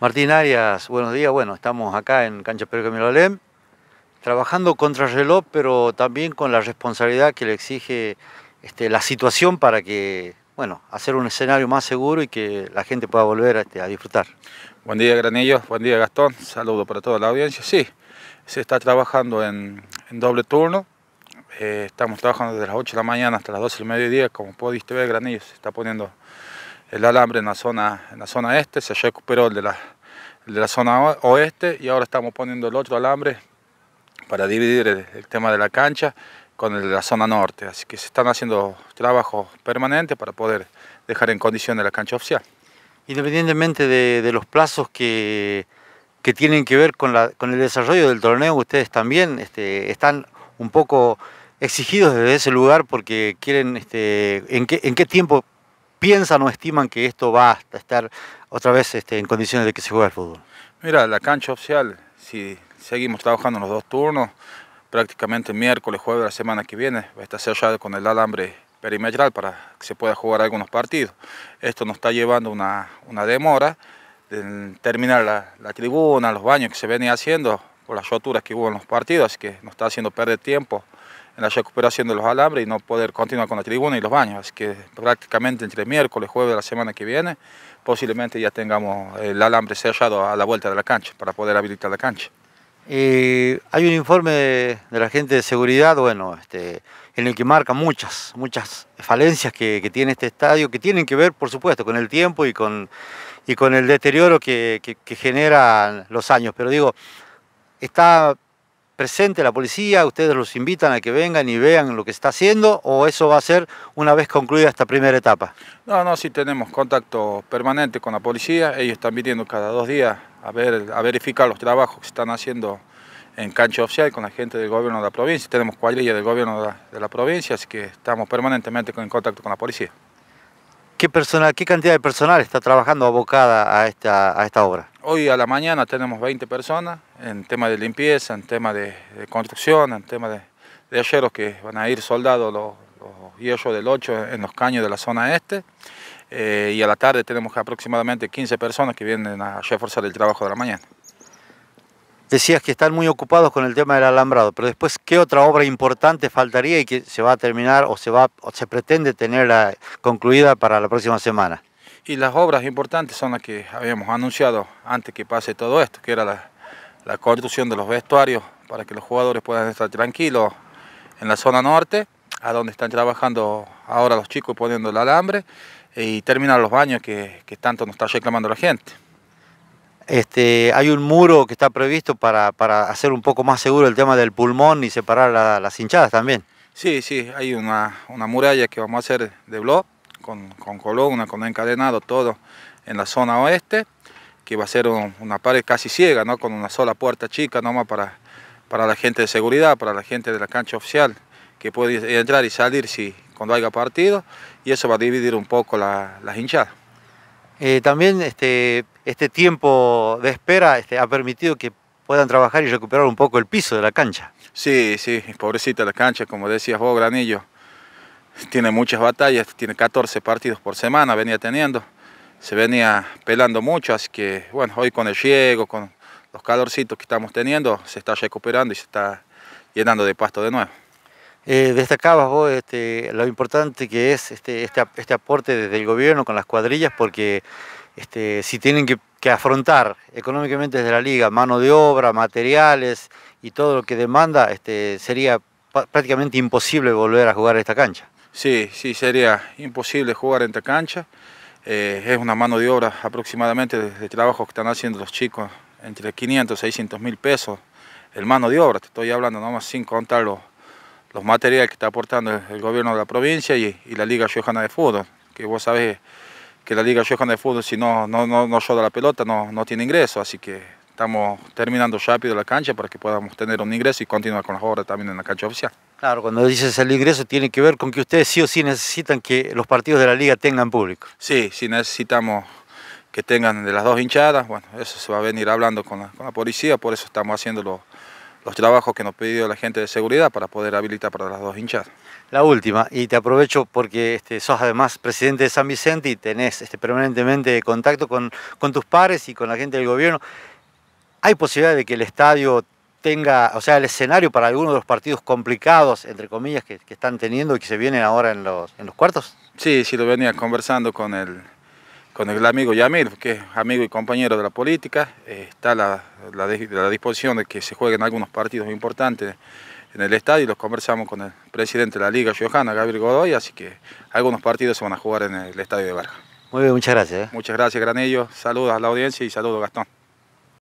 Martín Arias, buenos días. Bueno, estamos acá en Cancha Perú Camilo trabajando contra el reloj, pero también con la responsabilidad que le exige este, la situación para que, bueno, hacer un escenario más seguro y que la gente pueda volver este, a disfrutar. Buen día, Granillo. Buen día, Gastón. Saludo para toda la audiencia. Sí, se está trabajando en, doble turno. Eh, estamos trabajando desde las 8 de la mañana hasta las 12 del mediodía. Como pudiste ver, Granillo se está poniendo el alambre en la zona, en la zona este, se recuperó el de, la, zona oeste y ahora estamos poniendo el otro alambre para dividir el, tema de la cancha con el de la zona norte. Así que se están haciendo trabajos permanentes para poder dejar en condiciones la cancha oficial. Independientemente de, los plazos que, que, tienen que ver con, la, con el desarrollo del torneo, ustedes también este, están un poco exigidos desde ese lugar porque quieren, este, en, en qué tiempo piensan o estiman que esto va a estar otra vez este, en condiciones de que se juegue al fútbol? Mira, la cancha oficial, si seguimos trabajando los dos turnos, prácticamente miércoles, jueves la semana que viene, va a estar sellada con el alambre perimetral para que se pueda jugar algunos partidos. Esto nos está llevando una, una demora de terminar la, tribuna, los baños que se venía haciendo por las roturas que hubo en los partidos, así que nos está haciendo perder tiempo en la recuperación de los alambres y no poder continuar con la tribuna y los baños. Así que prácticamente entre miércoles, jueves de la semana que viene, posiblemente ya tengamos el alambre sellado a la vuelta de la cancha para poder habilitar la cancha. Y hay un informe de, la gente de seguridad, bueno, este, en el que marca muchas, muchas falencias que, tiene este estadio, que tienen que ver, por supuesto, con el tiempo y con, y con el deterioro que, que generan los años. Pero digo, está presente la policía, ustedes los invitan a que vengan y vean lo que está haciendo o eso va a ser una vez concluida esta primera etapa? No, no, sí tenemos contacto permanente con la policía, ellos están viniendo cada dos días a, ver, a verificar los trabajos que están haciendo en cancha oficial con la gente del gobierno de la provincia, tenemos cuadrilla del gobierno de la, de la provincia, así que estamos permanentemente en contacto con la policía. ¿Qué, cantidad de personal está trabajando abocada a esta, a esta obra? Hoy a la mañana tenemos 20 personas en tema de limpieza, en tema de, construcción, en tema de, de que van a ir soldados los, los hierros del 8 en los caños de la zona este. Eh, y a la tarde tenemos aproximadamente 15 personas que vienen a reforzar el trabajo de la mañana. Decías que están muy ocupados con el tema del alambrado, pero después, ¿qué otra obra importante faltaría y que se va a terminar o se, va, se pretende tener concluida para la próxima semana? Y las obras importantes son las que habíamos anunciado antes que pase todo esto, que era la, construcción de los vestuarios para que los jugadores puedan estar tranquilos en la zona norte, a donde están trabajando ahora los chicos poniendo el alambre, y terminar los baños que, que tanto nos está reclamando la gente. Este, hay un muro que está previsto para, hacer un poco más seguro el tema del pulmón y separar las hinchadas también. Sí, sí, hay una, una, muralla que vamos a hacer de blog con, con columna, con encadenado, todo en la zona oeste, que va a ser una pared casi ciega, ¿no? con una sola puerta chica nomás para, para la gente de seguridad, para la gente de la cancha oficial, que puede entrar y salir si, cuando haya partido, y eso va a dividir un poco las hinchadas. Eh, también este, este tiempo de espera este, ha permitido que puedan trabajar y recuperar un poco el piso de la cancha. Sí, sí, pobrecita la cancha, como decías vos, Granillo. Tiene muchas batallas, tiene 14 partidos por semana, venía teniendo. Se venía pelando mucho, así que, bueno, hoy con el riego, con los calorcitos que estamos teniendo, se está recuperando y se está llenando de pasto de nuevo. Eh, destacabas vos este, lo importante que es este, este, este aporte desde el gobierno con las cuadrillas, porque este, si tienen que, afrontar económicamente desde la liga mano de obra, materiales y todo lo que demanda, este, sería prácticamente imposible volver a jugar esta cancha. Sí, sí, sería imposible jugar en esta cancha. Eh, es una mano de obra aproximadamente de, trabajo que están haciendo los chicos entre 500 y 600 mil pesos el mano de obra, te estoy hablando nomás sin contar los, los materiales que está aportando el, gobierno de la provincia y, la Liga Riojana de Fútbol, que vos sabés que la Liga Johan de Fútbol, si no, no, no, no la pelota, no, no tiene ingreso. Así que estamos terminando rápido la cancha para que podamos tener un ingreso y continuar con las obras también en la cancha oficial. Claro, cuando dices el ingreso tiene que ver con que ustedes sí o sí necesitan que los partidos de la liga tengan público. Sí, sí necesitamos que tengan de las dos hinchadas, bueno, eso se va a venir hablando con la, policía, por eso estamos haciéndolo los trabajos que nos pidió la gente de seguridad para poder habilitar para las dos hinchas. La última, y te aprovecho porque este, sos además presidente de San Vicente y tenés este, permanentemente contacto con, con tus pares y con la gente del gobierno. ¿Hay posibilidad de que el estadio tenga, o sea, el escenario para alguno de los partidos complicados, entre comillas, que, están teniendo y que se vienen ahora en los, en los cuartos? Sí, sí, lo venía conversando con el, con el amigo Yamil, que es amigo y compañero de la política, eh, está la, la, disposición de que se jueguen algunos partidos importantes en el estadio y los conversamos con el presidente de la Liga Johanna, Gabriel Godoy, así que algunos partidos se van a jugar en el estadio de Barja. Muy bien, muchas gracias. ¿eh? Muchas gracias, Granillo. Saludos a la audiencia y saludos, Gastón.